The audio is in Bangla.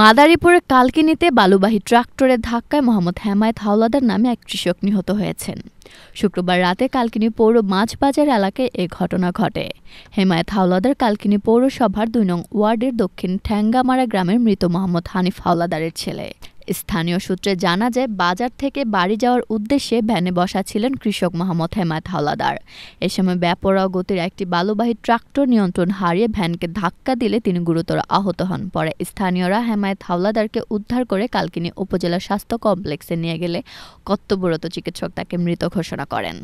মাদারীপুরের কালকিনিতে বালুবাহী ট্রাক্টরের ধাক্কায় মোহাম্মদ হেমায়েত হাওলাদার নামে এক কৃষক নিহত হয়েছেন শুক্রবার রাতে কালকিনি পৌর মাছবাজার এলাকায় এ ঘটনা ঘটে হেমায়েত হাওলাদার কালকিনি পৌরসভার দুই নং ওয়ার্ডের দক্ষিণ ঠ্যাঙ্গামারা গ্রামের মৃত মোহাম্মদ হানিফ হাওলাদারের ছেলে স্থানীয় সূত্রে জানা যায় বাজার থেকে বাড়ি যাওয়ার উদ্দেশ্যে ভ্যানে বসা ছিলেন কৃষক মোহাম্মদ হেমায়ত হাওলাদার এ সময় ব্যাপরা গতির একটি বালুবাহী ট্রাক্টর নিয়ন্ত্রণ হারিয়ে ভ্যানকে ধাক্কা দিলে তিনি গুরুতর আহত হন পরে স্থানীয়রা হেমায়ত হাওলাদারকে উদ্ধার করে কালকিনি উপজেলা স্বাস্থ্য কমপ্লেক্সে নিয়ে গেলে কর্তব্যরত চিকিৎসক তাকে মৃত ঘোষণা করেন